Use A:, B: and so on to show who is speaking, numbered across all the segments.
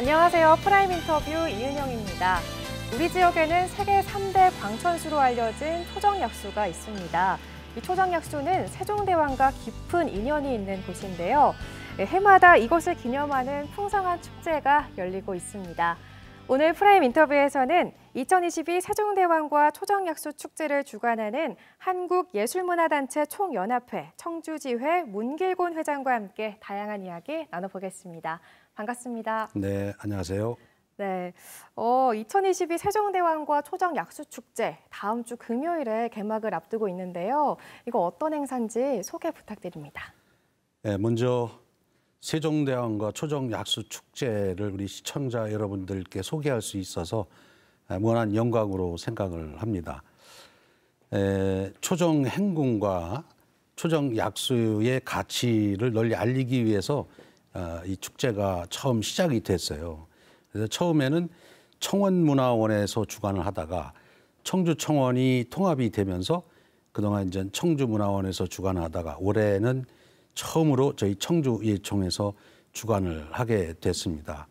A: 안녕하세요. 프라임 인터뷰 이은영입니다. 우리 지역에는 세계 3대 광천수로 알려진 초정약수가 있습니다. 이 초정약수는 세종대왕과 깊은 인연이 있는 곳인데요. 예, 해마다 이것을 기념하는 풍성한 축제가 열리고 있습니다. 오늘 프라임 인터뷰에서는 2022 세종대왕과 초정약수 축제를 주관하는 한국예술문화단체 총연합회 청주지회 문길곤 회장과 함께 다양한 이야기 나눠보겠습니다. 반갑습니다.
B: 네, 안녕하세요.
A: 네, 어, 2022 세종대왕과 초정 약수축제 다음 주 금요일에 개막을 앞두고 있는데요. 이거 어떤 행사인지 소개 부탁드립니다.
B: 네, 먼저 세종대왕과 초정 약수축제를 우리 시청자 여러분들께 소개할 수 있어서 무한 영광으로 생각을 합니다. 에, 초정 행군과 초정 약수의 가치를 널리 알리기 위해서 아, 이 축제가 처음 시작이 됐어요. 그래서 처음에는 청원문화원에서 주관을 하다가 청주청원이 통합이 되면서 그동안 이제 청주문화원에서 주관하다가 올해는 처음으로 저희 청주예총에서 주관을 하게 됐습니다.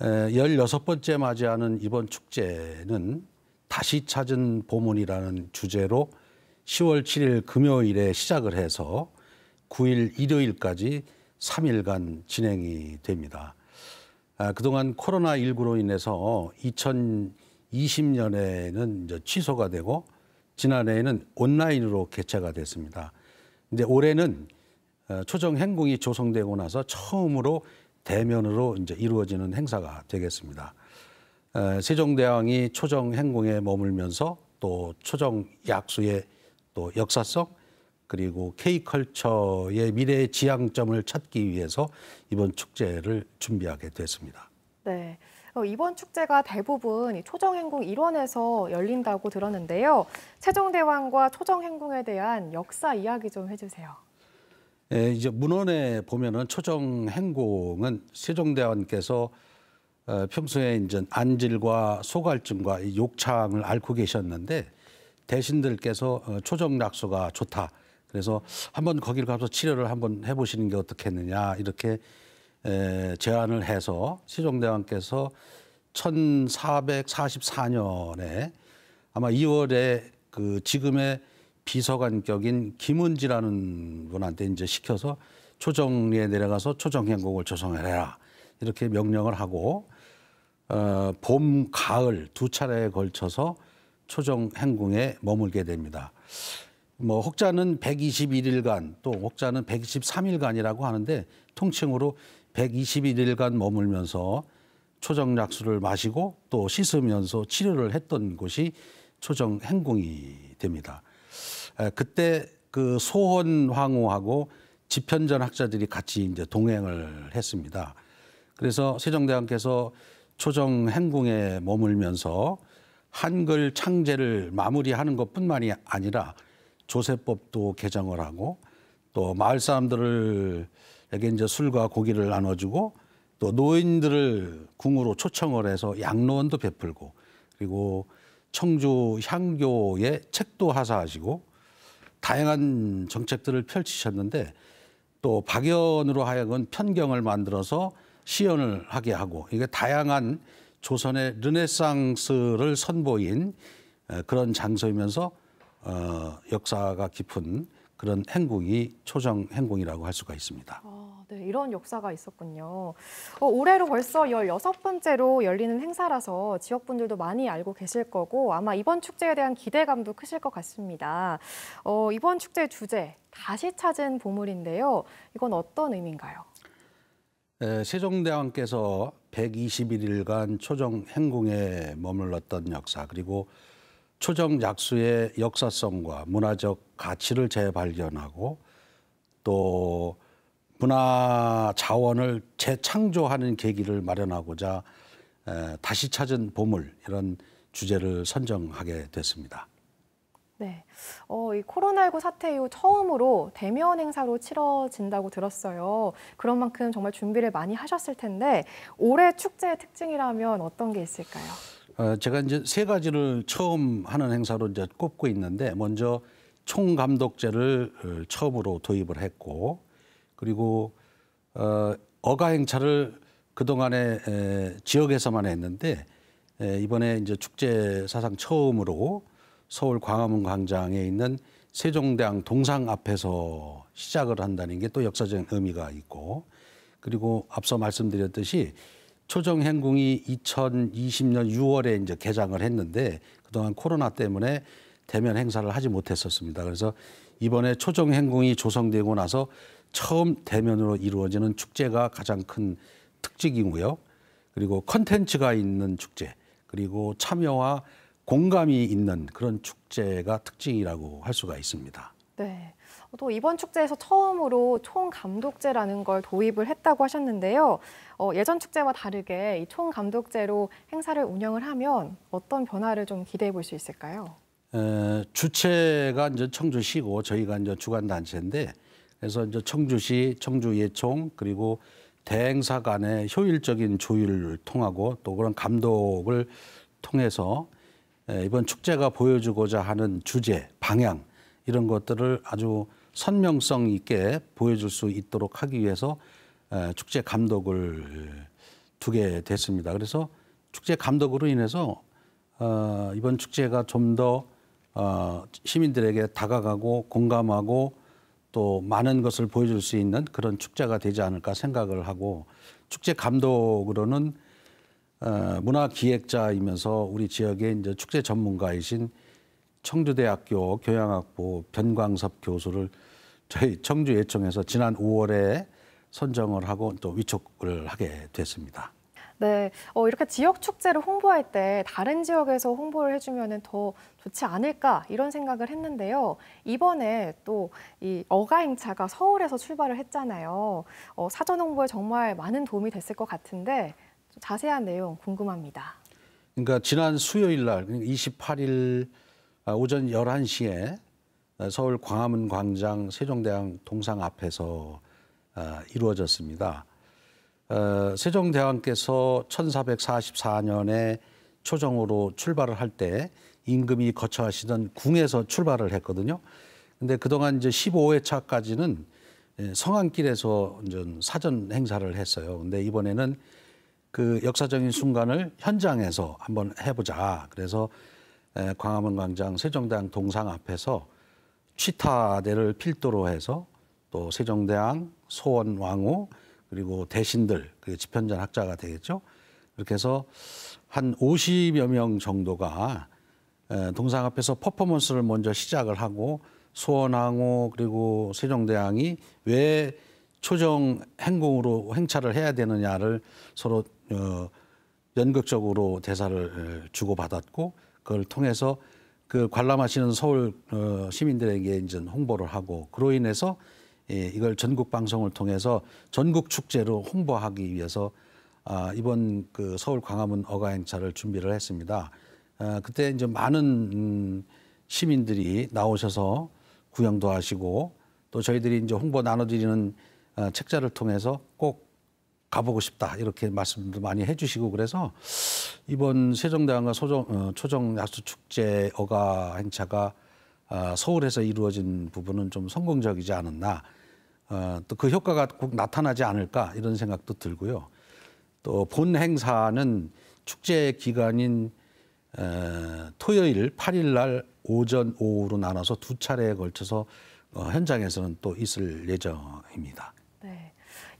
B: 열여섯 번째 맞이하는 이번 축제는 다시 찾은 보문이라는 주제로 10월 7일 금요일에 시작을 해서 9일 일요일까지 3일간 진행이 됩니다. 아, 그동안 코로나19로 인해서 2020년에는 이제 취소가 되고 지난해에는 온라인으로 개최가 됐습니다. 근데 올해는 어, 초정 행궁이 조성되고 나서 처음으로 대면으로 이제 이루어지는 행사가 되겠습니다. 어, 세종대왕이 초정 행궁에 머물면서 또 초정 약수의 또 역사성 그리고 K컬처의 미래의 지향점을 찾기 위해서 이번 축제를 준비하게 됐습니다.
A: 네. 어, 이번 축제가 대부분 초정행궁 일원에서 열린다고 들었는데요. 세종대왕과 초정행궁에 대한 역사 이야기 좀 해주세요.
B: 예, 이제 문헌에 보면은 초정행궁은 세종대왕께서 어, 평소에 이제 안질과 소갈증과 욕창을 앓고 계셨는데 대신들께서 어, 초정낙서가 좋다 그래서 한번 거기를 가서 치료를 한번 해보시는 게 어떻겠느냐 이렇게 에, 제안을 해서 시종대왕께서 1444년에 아마 2월에 그 지금의 비서관격인 김은지라는 분한테 이제 시켜서 초정리에 내려가서 초정행곡을 조성을 해라 이렇게 명령을 하고 어, 봄, 가을 두 차례에 걸쳐서 초정행궁에 머물게 됩니다. 뭐 혹자는 121일간 또 혹자는 123일간이라고 하는데 통칭으로 121일간 머물면서 초정약수를 마시고 또 씻으면서 치료를 했던 곳이 초정행궁이 됩니다. 그때 그 소원 황후하고 집현전 학자들이 같이 이제 동행을 했습니다. 그래서 세종대왕께서 초정행궁에 머물면서 한글 창제를 마무리하는 것뿐만이 아니라 조세법도 개정을 하고 또 마을 사람들을에게 이제 술과 고기를 나눠주고 또 노인들을 궁으로 초청을 해서 양로원도 베풀고 그리고 청주 향교에 책도 하사하시고 다양한 정책들을 펼치셨는데 또 박연으로 하여금 편경을 만들어서 시연을 하게 하고 이게 다양한 조선의 르네상스를 선보인 그런 장소이면서 어, 역사가 깊은 그런 행궁이 초정 행궁이라고 할 수가 있습니다. 아,
A: 네, 이런 역사가 있었군요. 어, 올해로 벌써 16번째로 열리는 행사라서 지역분들도 많이 알고 계실 거고 아마 이번 축제에 대한 기대감도 크실 것 같습니다. 어, 이번 축제 주제, 다시 찾은 보물인데요. 이건 어떤 의미인가요?
B: 에, 세종대왕께서 121일간 초정 행궁에 머물렀던 역사 그리고 초정 약수의 역사성과 문화적 가치를 재발견하고 또 문화 자원을 재창조하는 계기를 마련하고자 다시 찾은 보물 이런 주제를 선정하게 됐습니다.
A: 네, 어, 이 코로나19 사태 이후 처음으로 대면 행사로 치러진다고 들었어요. 그런 만큼 정말 준비를 많이 하셨을 텐데 올해 축제의 특징이라면 어떤 게 있을까요?
B: 어, 제가 이제 세 가지를 처음 하는 행사로 이제 꼽고 있는데 먼저 총감독제를 어, 처음으로 도입을 했고 그리고 어, 어가 행차를 그동안에 에, 지역에서만 했는데 에, 이번에 이제 축제 사상 처음으로 서울 광화문 광장에 있는 세종대왕 동상 앞에서 시작을 한다는 게 또 역사적인 의미가 있고 그리고 앞서 말씀드렸듯이 초정행궁이 2020년 6월에 이제 개장을 했는데 그동안 코로나 때문에 대면 행사를 하지 못했었습니다. 그래서 이번에 초정행궁이 조성되고 나서 처음 대면으로 이루어지는 축제가 가장 큰 특징이고요. 그리고 컨텐츠가 있는 축제, 그리고 참여와 공감이 있는 그런 축제가 특징이라고 할 수가 있습니다.
A: 네. 또 이번 축제에서 처음으로 총감독제라는 걸 도입을 했다고 하셨는데요. 어, 예전 축제와 다르게 이 총감독제로 행사를 운영을 하면 어떤 변화를 좀 기대해 볼 수 있을까요?
B: 에, 주체가 이제 청주시고 저희가 이제 주관 단체인데 그래서 이제 청주시, 청주예총 그리고 대행사 간의 효율적인 조율을 통하고 또 그런 감독을 통해서 이번 축제가 보여주고자 하는 주제, 방향 이런 것들을 아주 선명성 있게 보여줄 수 있도록 하기 위해서 축제 감독을 두게 됐습니다. 그래서 축제 감독으로 인해서 어, 이번 축제가 좀더 어, 시민들에게 다가가고 공감하고 또 많은 것을 보여줄 수 있는 그런 축제가 되지 않을까 생각을 하고 축제 감독으로는 어, 문화 기획자이면서 우리 지역의 이제 축제 전문가이신 청주대학교 교양학부 변광섭 교수를 저희 청주예청에서 지난 5월에 선정을 하고 또 위촉을 하게 됐습니다.
A: 네, 어, 이렇게 지역 축제를 홍보할 때 다른 지역에서 홍보를 해주면 더 좋지 않을까 이런 생각을 했는데요. 이번에 또 이 어가행차가 서울에서 출발을 했잖아요. 어, 사전 홍보에 정말 많은 도움이 됐을 것 같은데 자세한 내용 궁금합니다.
B: 그러니까 지난 수요일 날, 28일 그러니까 아, 오전 11시에 어, 서울 광화문 광장 세종대왕 동상 앞에서 아, 이루어졌습니다. 어, 세종대왕께서 1444년에 초정으로 출발을 할 때 임금이 거처하시던 궁에서 출발을 했거든요. 근데 그동안 이제 15회차까지는 예, 성안길에서 사전 행사를 했어요. 근데 이번에는 그 역사적인 순간을 현장에서 한번 해보자. 그래서 광화문 광장 세종대왕 동상 앞에서 취타대를 필두로 해서 또 세종대왕, 소원 왕후 그리고 대신들, 그게 집현전 학자가 되겠죠. 이렇게 해서 한 50여 명 정도가 동상 앞에서 퍼포먼스를 먼저 시작을 하고 소원왕후 그리고 세종대왕이 왜 초정 행궁으로 행차를 해야 되느냐를 서로 어, 연극적으로 대사를 주고받았고 그걸 통해서 그 관람하시는 서울 어, 시민들에게 이제 홍보를 하고 그로 인해서 예, 이걸 전국 방송을 통해서 전국 축제로 홍보하기 위해서 아, 이번 그 서울 광화문 어가 행차를 준비를 했습니다. 아, 그때 이제 많은 음, 시민들이 나오셔서 구경도 하시고 또 저희들이 이제 홍보 나눠드리는 아, 책자를 통해서 꼭 가보고 싶다 이렇게 말씀도 많이 해주시고 그래서 이번 세종대왕과 소정, 어, 초정 야수축제 어가 행차가 아, 서울에서 이루어진 부분은 좀 성공적이지 않았나 어, 또그 효과가 꼭 나타나지 않을까 이런 생각도 들고요. 또 본 행사는 축제 기간인 토요일 8일 날 오전 오후로 나눠서 두 차례에 걸쳐서 어, 현장에서는 또 있을 예정입니다.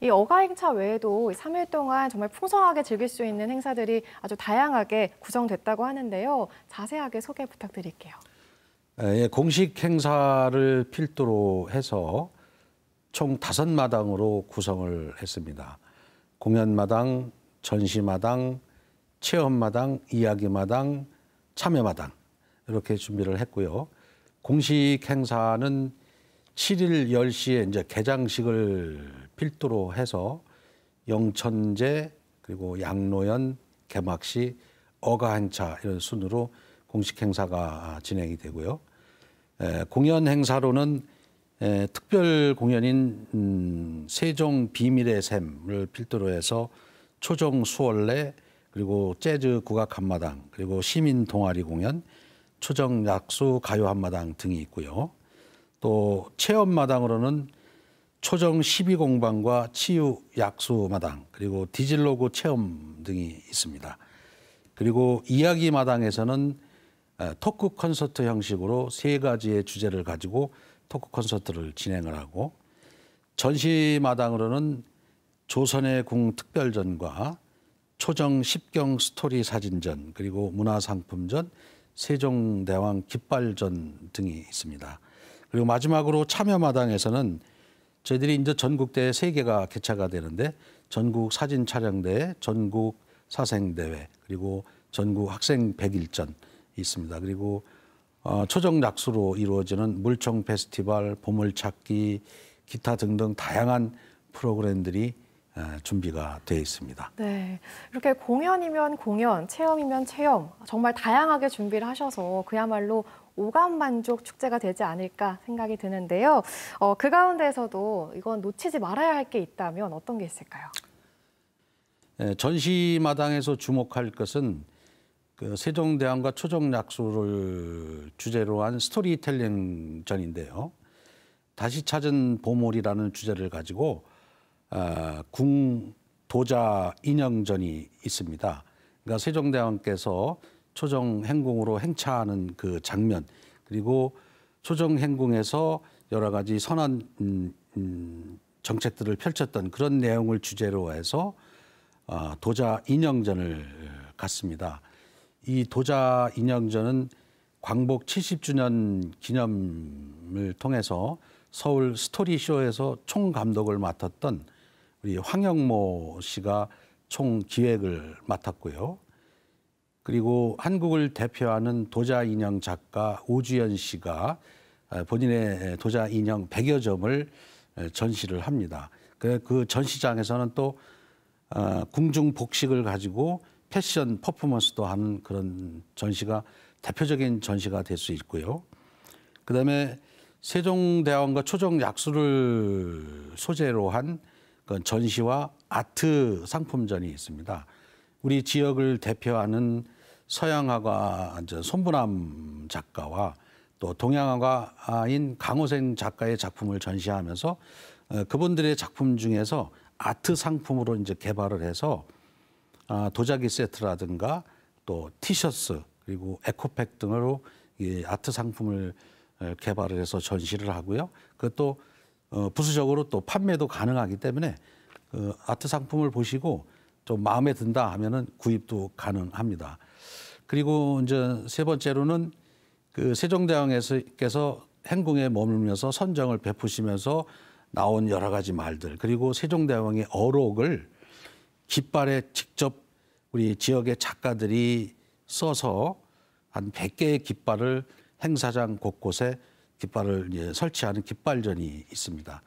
A: 이 어가 행차 외에도 3일 동안 정말 풍성하게 즐길 수 있는 행사들이 아주 다양하게 구성됐다고 하는데요. 자세하게 소개 부탁드릴게요.
B: 예, 예, 공식 행사를 필두로 해서 총 다섯 마당으로 구성을 했습니다. 공연마당, 전시마당, 체험마당, 이야기마당, 참여마당 이렇게 준비를 했고요. 공식 행사는 7일 10시에 이제 개장식을 필두로 해서 영천재 그리고 양로연 개막시 어가한차 이런 순으로 공식 행사가 진행이 되고요. 에, 공연 행사로는 에, 특별 공연인 음, 세종 비밀의 샘을 필두로 해서 초정 수월래 그리고 재즈 국악 한마당 그리고 시민 동아리 공연 초정 약수 가요 한마당 등이 있고요. 또 체험마당으로는 초정 12공방과 치유 약수마당 그리고 디질로그 체험 등이 있습니다. 그리고 이야기마당에서는 토크 콘서트 형식으로 세 가지의 주제를 가지고 토크 콘서트를 진행을 하고 전시마당으로는 조선의 궁 특별전과 초정 십경 스토리 사진전 그리고 문화상품전 세종대왕 깃발전 등이 있습니다. 그리고 마지막으로 참여마당에서는 저희들이 이제 전국대회 세개가 개최가 되는데 전국 사진 촬영대회, 전국 사생대회, 그리고 전국 학생 백일전 있습니다. 그리고 어, 초정 약수로 이루어지는 물총 페스티벌, 보물찾기, 기타 등등 다양한 프로그램들이 에, 준비가 되어 있습니다.
A: 네, 이렇게 공연이면 공연, 체험이면 체험 정말 다양하게 준비를 하셔서 그야말로 오감 만족 축제가 되지 않을까 생각이 드는데요. 어, 그 가운데에서도 이건 놓치지 말아야 할 게 있다면 어떤 게 있을까요?
B: 네, 예, 전시 마당에서 주목할 것은 그 세종대왕과 초정약수를 주제로 한 스토리텔링전인데요. 다시 찾은 보물이라는 주제를 가지고 어, 궁 도자 인형전이 있습니다. 그러니까 세종대왕께서 초정 행궁으로 행차하는 그 장면 그리고 초정 행궁에서 여러 가지 선한 음, 음, 정책들을 펼쳤던 그런 내용을 주제로 해서 어, 도자 인형전을 갔습니다. 이 도자 인형전은 광복 70주년 기념을 통해서 서울 스토리쇼에서 총 감독을 맡았던 우리 황영모 씨가 총 기획을 맡았고요. 그리고 한국을 대표하는 도자 인형 작가 오주연 씨가 아, 본인의 도자 인형 100여 점을 전시를 합니다. 그, 그 전시장에서는 또 아, 궁중 복식을 가지고 패션 퍼포먼스도 하는 그런 전시가 대표적인 전시가 될 수 있고요. 그다음에 세종대왕과 초정 약수를 소재로 한 전시와 아트 상품전이 있습니다. 우리 지역을 대표하는 서양화가 손분암 작가와 또 동양화가인 강호생 작가의 작품을 전시하면서 어, 그분들의 작품 중에서 아트 상품으로 이제 개발을 해서 아, 도자기 세트라든가 또 티셔츠 그리고 에코팩 등으로 아트 상품을 어, 개발을 해서 전시를 하고요. 그것도 어, 부수적으로 또 판매도 가능하기 때문에 아트 상품을 보시고 좀 마음에 든다 하면은 구입도 가능합니다. 그리고 이제 세 번째로는 그 세종대왕께서 행궁에 머물면서 선정을 베푸시면서 나온 여러 가지 말들 그리고 세종대왕의 어록을 깃발에 직접 우리 지역의 작가들이 써서 한 100개의 깃발을 행사장 곳곳에 깃발을 설치하는 깃발전이 있습니다.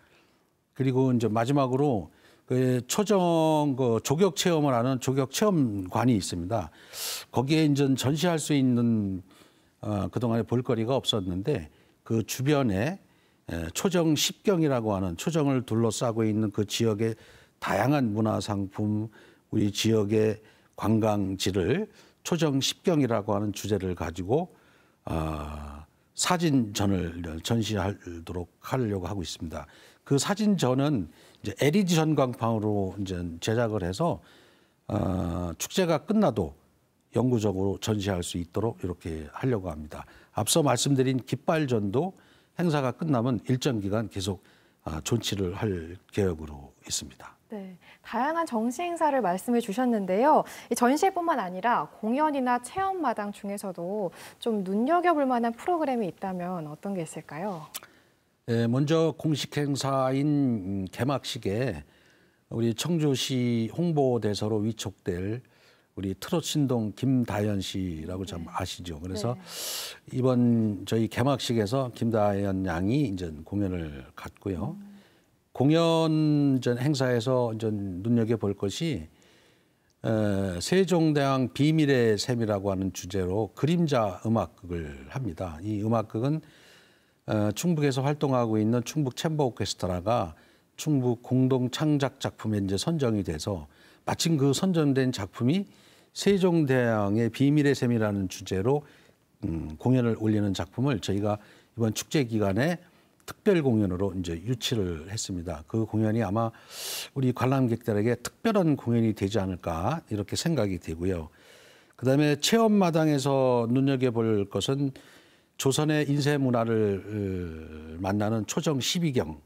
B: 그리고 이제 마지막으로 그 초정 그 조격 체험을 하는 조격 체험관이 있습니다. 거기에 이제 전시할 수 있는 어, 그동안에 볼거리가 없었는데 그 주변에 예, 초정 십경이라고 하는 초정을 둘러싸고 있는 그 지역의 다양한 문화 상품, 우리 지역의 관광지를 초정 십경이라고 하는 주제를 가지고 어, 사진전을 전시하도록 하려고 하고 있습니다. 그 사진전은 이제 LED 전광판으로 이제 제작을 해서 어, 축제가 끝나도 영구적으로 전시할 수 있도록 이렇게 하려고 합니다. 앞서 말씀드린 깃발전도 행사가 끝나면 일정 기간 계속 아, 존치를 할 계획으로 있습니다.
A: 네, 다양한 정시 행사를 말씀해 주셨는데요. 이 전시뿐만 아니라 공연이나 체험마당 중에서도 좀 눈여겨볼 만한 프로그램이 있다면 어떤 게 있을까요?
B: 네, 먼저 공식 행사인 음, 개막식에 우리 청주시 홍보대사로 위촉될 우리 트롯신동 김다현 씨라고 참 네. 아시죠. 그래서 네. 이번 저희 개막식에서 김다현 양이 이제 공연을 갖고요. 음. 공연 전 행사에서 전 눈여겨 볼 것이 에, 세종대왕 비밀의 셈이라고 하는 주제로 그림자 음악극을 합니다. 이 음악극은 어, 충북에서 활동하고 있는 충북 챔버 오케스트라가 충북 공동 창작 작품에 이제 선정이 돼서 마침 그 선정된 작품이 세종대왕의 비밀의 셈이라는 주제로 음, 공연을 올리는 작품을 저희가 이번 축제 기간에 특별 공연으로 이제 유치를 했습니다. 그 공연이 아마 우리 관람객들에게 특별한 공연이 되지 않을까 이렇게 생각이 되고요. 그다음에 체험마당에서 눈여겨볼 것은 조선의 인쇄 문화를 만나는 초정 12경,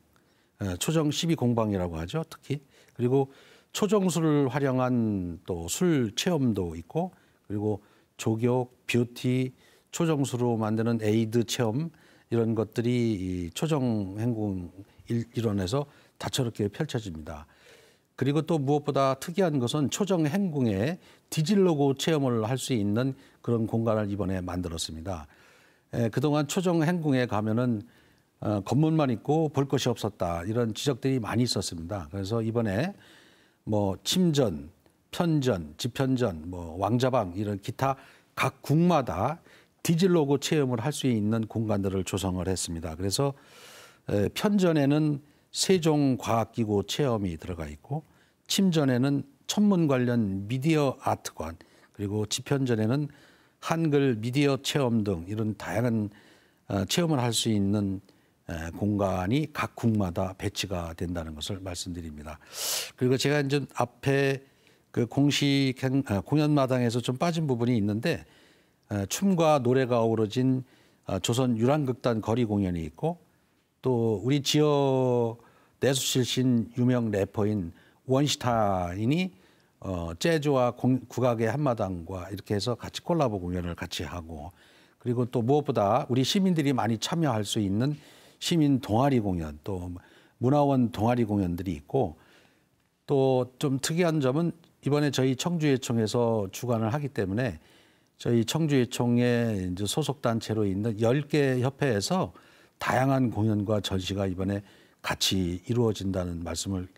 B: 어, 초정 12공방이라고 하죠, 특히. 그리고 초정술을 활용한 또 술 체험도 있고 그리고 조격 뷰티, 초정수로 만드는 에이드 체험 이런 것들이 초정 행군 일원에서 다채롭게 펼쳐집니다. 그리고 또 무엇보다 특이한 것은 초정 행궁에 디질로고 체험을 할 수 있는 그런 공간을 이번에 만들었습니다. 에, 그동안 초정 행궁에 가면은 어, 건물만 있고 볼 것이 없었다 이런 지적들이 많이 있었습니다. 그래서 이번에 뭐 침전, 편전, 집현전, 뭐 왕자방 이런 기타 각 궁마다 디질로그 체험을 할 수 있는 공간들을 조성을 했습니다. 그래서 편전에는 세종과학기구 체험이 들어가 있고 침전에는 천문 관련 미디어 아트관 그리고 지편전에는 한글 미디어 체험 등 이런 다양한 어, 체험을 할 수 있는 공간이 각 국마다 배치가 된다는 것을 말씀드립니다. 그리고 제가 이제 앞에 그 공식 아, 공연마당에서 좀 빠진 부분이 있는데 춤과 노래가 어우러진 어, 조선 유랑극단 거리 공연이 있고 또 우리 지역 내수 출신 유명 래퍼인 원시타인이 어, 재즈와 공, 국악의 한마당과 이렇게 해서 같이 콜라보 공연을 같이 하고 그리고 또 무엇보다 우리 시민들이 많이 참여할 수 있는 시민 동아리 공연 또 문화원 동아리 공연들이 있고 또 좀 특이한 점은 이번에 저희 청주예총에서 주관을 하기 때문에 저희 청주예총에 이제 소속단체로 있는 10개 협회에서 다양한 공연과 전시가 이번에 같이 이루어진다는 말씀을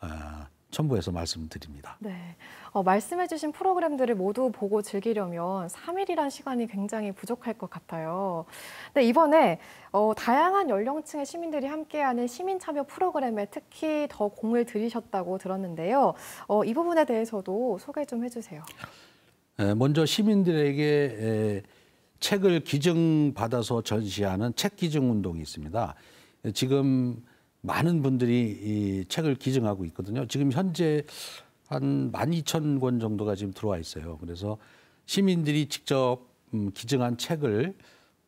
B: 아, 첨부해서 말씀드립니다.
A: 네. 어, 말씀해주신 프로그램들을 모두 보고 즐기려면 3일이란 시간이 굉장히 부족할 것 같아요. 근 이번에 어, 다양한 연령층의 시민들이 함께하는 시민 참여 프로그램에 특히 더 공을 들이셨다고 들었는데요. 어, 이 부분에 대해서도 소개 좀 해주세요.
B: 먼저 시민들에게 책을 기증받아서 전시하는 책 기증 운동이 있습니다. 지금 많은 분들이 이 책을 기증하고 있거든요. 지금 현재 한 12,000권 정도가 지금 들어와 있어요. 그래서 시민들이 직접 음, 기증한 책을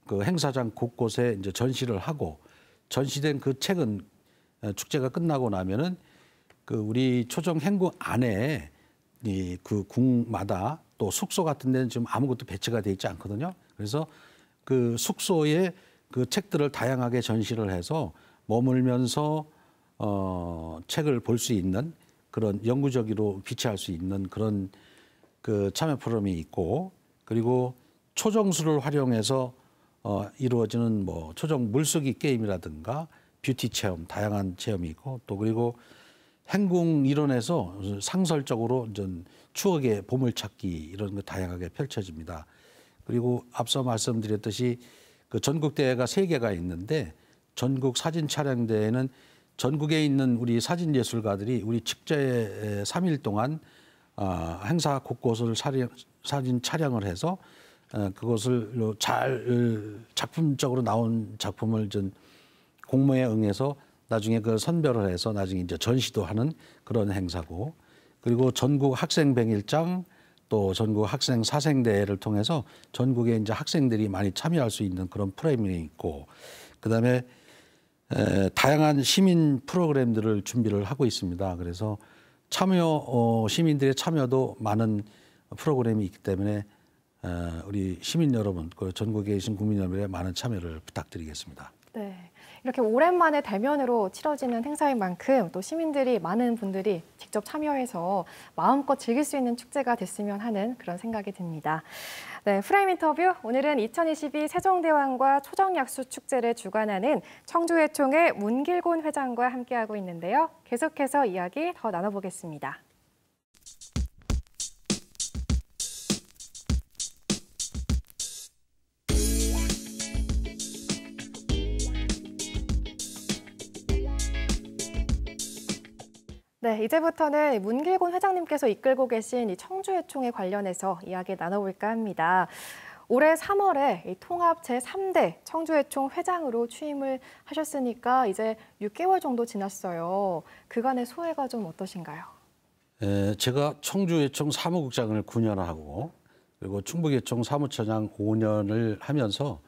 B: 그 행사장 곳곳에 이제 전시를 하고 전시된 그 책은 축제가 끝나고 나면은 그 우리 초정 행궁 안에 이그 궁마다 또 숙소 같은 데는 지금 아무것도 배치가 돼 있지 않거든요. 그래서 그 숙소에 그 책들을 다양하게 전시를 해서 머물면서 어, 책을 볼 수 있는 그런 영구적으로 비치할 수 있는 그런 그 참여 프로그램이 있고 그리고 초정수를 활용해서 어, 이루어지는 뭐 초정 물속이 게임이라든가 뷰티 체험 다양한 체험이 있고 또 그리고 행궁 이론에서 상설적으로 전 추억의 보물찾기 이런 거 다양하게 펼쳐집니다. 그리고 앞서 말씀드렸듯이 그 전국대회가 세 개가 있는데 전국 사진 촬영 대회는 전국에 있는 우리 사진 예술가들이 우리 축제에 3일 동안 어, 행사 곳곳을 촬영, 사진 촬영을 해서 어, 그것을 잘 작품적으로 나온 작품을 전 공모에 응해서 나중에 그 선별을 해서 나중에 이제 전시도 하는 그런 행사고 그리고 전국 학생 백일장 또 전국 학생 사생대회를 통해서 전국에 이제 학생들이 많이 참여할 수 있는 그런 프레임이 있고 그다음에 에, 다양한 시민 프로그램들을 준비를 하고 있습니다. 그래서 참여 어, 시민들의 참여도 많은 프로그램이 있기 때문에 에, 우리 시민 여러분, 그 전국에 계신 국민 여러분의 많은 참여를 부탁드리겠습니다.
A: 네. 이렇게 오랜만에 대면으로 치러지는 행사인 만큼 또 시민들이 많은 분들이 직접 참여해서 마음껏 즐길 수 있는 축제가 됐으면 하는 그런 생각이 듭니다. 네, 프레임 인터뷰 오늘은 2022 세종대왕과 초정약수 축제를 주관하는 청주회총의 문길곤 회장과 함께하고 있는데요. 계속해서 이야기 더 나눠보겠습니다. 네, 이제부터는 문길곤 회장님께서 이끌고 계신 이 청주회총에 관련해서 이야기 나눠볼까 합니다. 올해 3월에 통합 제3대 청주회총 회장으로 취임을 하셨으니까 이제 6개월 정도 지났어요. 그간의 소회가 좀 어떠신가요?
B: 에, 제가 청주회총 사무국장을 9년 하고 그리고 충북예총 사무처장 5년을 하면서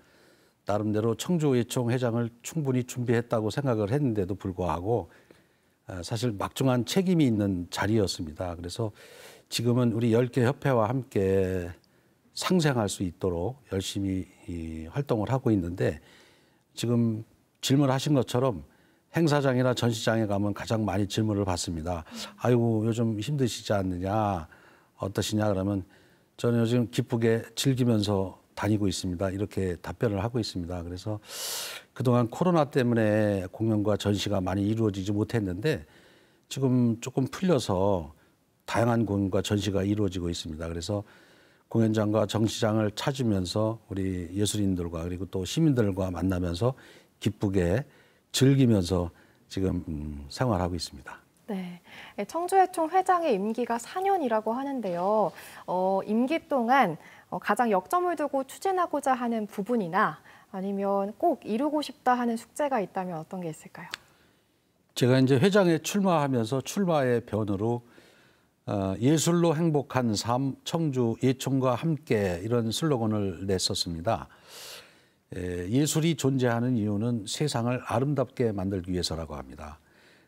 B: 나름대로 청주예총 회장을 충분히 준비했다고 생각을 했는데도 불구하고 아, 사실 막중한 책임이 있는 자리였습니다. 그래서 지금은 우리 10개 협회와 함께 상생할 수 있도록 열심히 활동을 하고 있는데 지금 질문하신 것처럼 행사장이나 전시장에 가면 가장 많이 질문을 받습니다. 아이고 요즘 힘드시지 않느냐 어떠시냐 그러면 저는 요즘 기쁘게 즐기면서 다니고 있습니다. 이렇게 답변을 하고 있습니다. 그래서 그동안 코로나 때문에 공연과 전시가 많이 이루어지지 못했는데 지금 조금 풀려서 다양한 공연과 전시가 이루어지고 있습니다. 그래서 공연장과 정시장을 찾으면서 우리 예술인들과 그리고 또 시민들과 만나면서 기쁘게 즐기면서 지금 음, 생활하고 있습니다.
A: 네. 예, 청주회총 회장의 임기가 4년이라고 하는데요. 어, 임기 동안 어, 가장 역점을 두고 추진하고자 하는 부분이나 아니면 꼭 이루고 싶다 하는 숙제가 있다면 어떤 게 있을까요?
B: 제가 이제 회장에 출마하면서 출마의 변으로 어, 예술로 행복한 삶 청주 예총과 함께 이런 슬로건을 냈었습니다. 예, 예술이 존재하는 이유는 세상을 아름답게 만들기 위해서라고 합니다.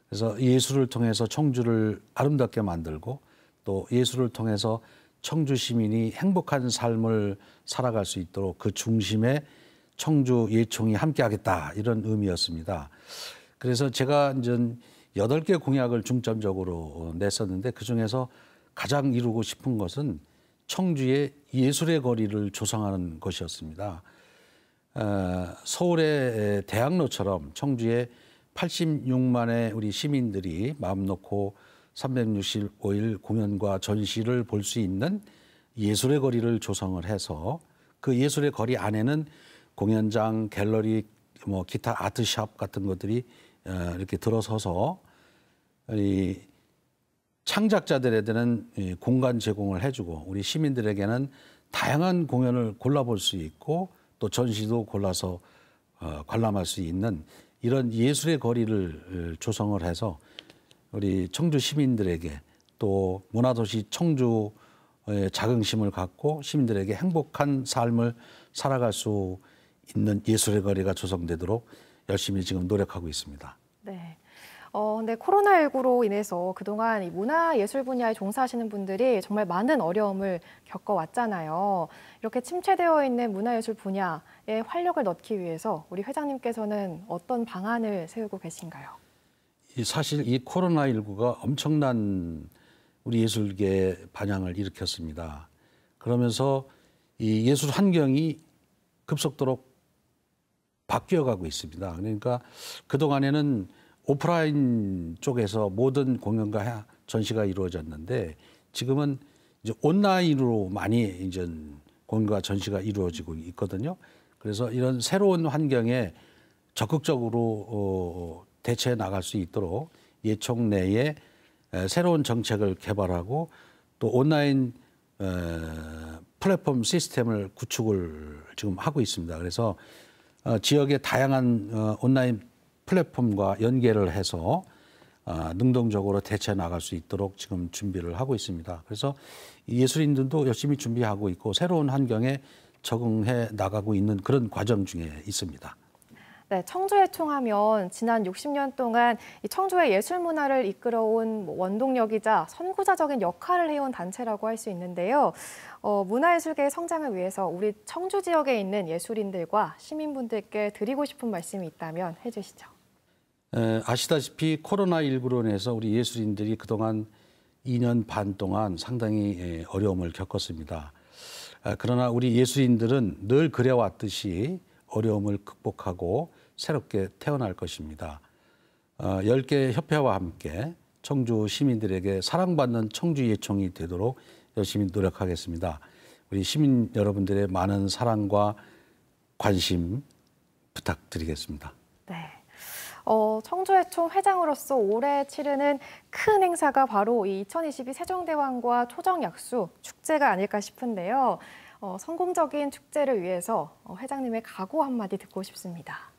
B: 그래서 예술을 통해서 청주를 아름답게 만들고 또 예술을 통해서 청주 시민이 행복한 삶을 살아갈 수 있도록 그 중심에 청주 예총이 함께하겠다 이런 의미였습니다. 그래서 제가 이제 여덟 개 공약을 중점적으로 냈었는데 그 중에서 가장 이루고 싶은 것은 청주의 예술의 거리를 조성하는 것이었습니다. 어, 서울의 대학로처럼 청주의 86만의 우리 시민들이 마음 놓고 365일 공연과 전시를 볼 수 있는 예술의 거리를 조성을 해서 그 예술의 거리 안에는 공연장, 갤러리, 뭐 기타 아트샵 같은 것들이 어, 이렇게 들어서서 이 창작자들에 대한 공간 제공을 해주고 우리 시민들에게는 다양한 공연을 골라볼 수 있고 또 전시도 골라서 어, 관람할 수 있는 이런 예술의 거리를 어, 조성을 해서 우리 청주 시민들에게 또 문화도시 청주의 자긍심을 갖고 시민들에게 행복한 삶을 살아갈 수 있는 예술의 거리가 조성되도록 열심히 지금 노력하고 있습니다.
A: 네. 어, 근데 코로나19로 인해서 그동안 문화 예술 분야에 종사하시는 분들이 정말 많은 어려움을 겪어왔잖아요. 이렇게 침체되어 있는 문화 예술 분야에 활력을 넣기 위해서 우리 회장님께서는 어떤 방안을 세우고 계신가요?
B: 사실 이 코로나19가 엄청난 우리 예술계 반향을 일으켰습니다. 그러면서 이 예술 환경이 급속도로 바뀌어 가고 있습니다. 그러니까 그동안에는 오프라인 쪽에서 모든 공연과 전시가 이루어졌는데 지금은 이제 온라인으로 많이 이제 공연과 전시가 이루어지고 있거든요. 그래서 이런 새로운 환경에 적극적으로 어, 대처해 나갈 수 있도록 예총 내에 새로운 정책을 개발하고 또 온라인 플랫폼 시스템을 구축을 지금 하고 있습니다. 그래서 어, 지역의 다양한 어, 온라인 플랫폼과 연계를 해서 어, 능동적으로 대체 나갈 수 있도록 지금 준비를 하고 있습니다. 그래서 예술인들도 열심히 준비하고 있고 새로운 환경에 적응해 나가고 있는 그런 과정 중에 있습니다.
A: 네, 청주해총하면 지난 60년 동안 청주의 예술 문화를 이끌어온 뭐 원동력이자 선구자적인 역할을 해온 단체라고 할 수 있는데요. 어, 문화예술계의 성장을 위해서 우리 청주 지역에 있는 예술인들과 시민분들께 드리고 싶은 말씀이 있다면 해주시죠.
B: 에, 아시다시피 코로나19로 인해서 우리 예술인들이 그동안 2년 반 동안 상당히 어려움을 겪었습니다. 아, 그러나 우리 예술인들은 늘그려왔듯이 어려움을 극복하고 새롭게 태어날 것입니다. 어, 10개 의 협회와 함께 청주 시민들에게 사랑받는 청주예총이 되도록 열심히 노력하겠습니다. 우리 시민 여러분들의 많은 사랑과 관심 부탁드리겠습니다.
A: 네. 어, 청주예총 회장으로서 올해 치르는 큰 행사가 바로 이 2022 세종대왕과 초정약수 축제가 아닐까 싶은데요. 어, 성공적인 축제를 위해서 어, 회장님의 각오 한마디 듣고 싶습니다.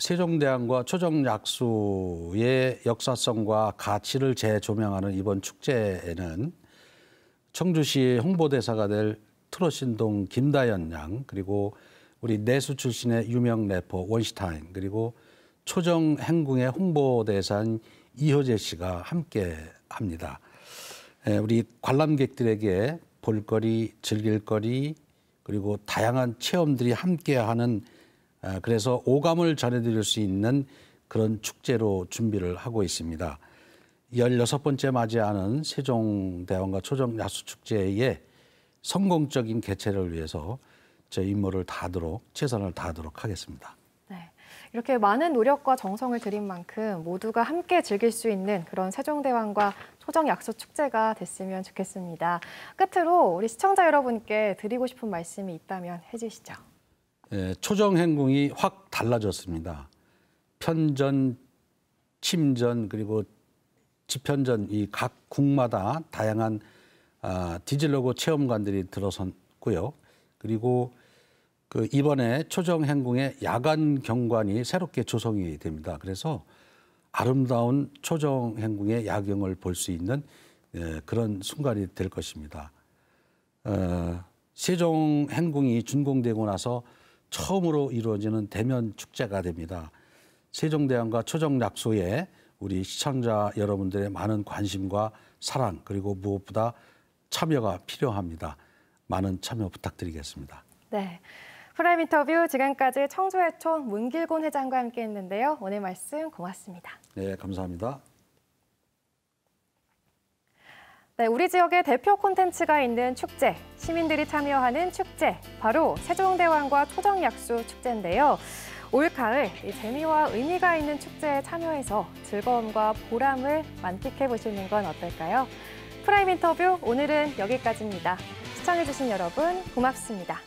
B: 세종대왕과 초정약수의 역사성과 가치를 재조명하는 이번 축제에는 청주시 홍보대사가 될 트롯신동 김다연 양 그리고 우리 내수 출신의 유명 래퍼 원시타인 그리고 초정 행궁의 홍보대사인 이효재 씨가 함께 합니다. 예, 우리 관람객들에게 볼거리, 즐길거리 그리고 다양한 체험들이 함께하는 아, 그래서 오감을 전해드릴 수 있는 그런 축제로 준비를 하고 있습니다. 16번째 맞이하는 세종대왕과 초정야수축제의 성공적인 개최를 위해서 제 임무를 다하도록 최선을 다하도록 하겠습니다.
A: 네. 이렇게 많은 노력과 정성을 들인 만큼 모두가 함께 즐길 수 있는 그런 세종대왕과 초정약수축제가 됐으면 좋겠습니다. 끝으로 우리 시청자 여러분께 드리고 싶은 말씀이 있다면 해주시죠.
B: 예, 초정 행궁이 확 달라졌습니다. 편전, 침전 그리고 집현전 이각 국마다 다양한 아, 디질러고 체험관들이 들어섰고요. 그리고 그 이번에 초정 행궁의 야간 경관이 새롭게 조성이 됩니다. 그래서 아름다운 초정 행궁의 야경을 볼 수 있는 예, 그런 순간이 될 것입니다. 어, 세종 행궁이 준공되고 나서 처음으로 이루어지는 대면 축제가 됩니다. 세종대왕과 초정약소에 우리 시청자 여러분들의 많은 관심과 사랑 그리고 무엇보다 참여가 필요합니다. 많은 참여 부탁드리겠습니다.
A: 네. 프라임 인터뷰 지금까지 청주해촌 문길곤 회장과 함께했는데요. 오늘 말씀 고맙습니다.
B: 네, 감사합니다.
A: 네, 우리 지역의 대표 콘텐츠가 있는 축제, 시민들이 참여하는 축제, 바로 세종대왕과 초정약수 축제인데요. 올 가을 이 재미와 의미가 있는 축제에 참여해서 즐거움과 보람을 만끽해 보시는 건 어떨까요? 프라임 인터뷰 오늘은 여기까지입니다. 시청해주신 여러분 고맙습니다.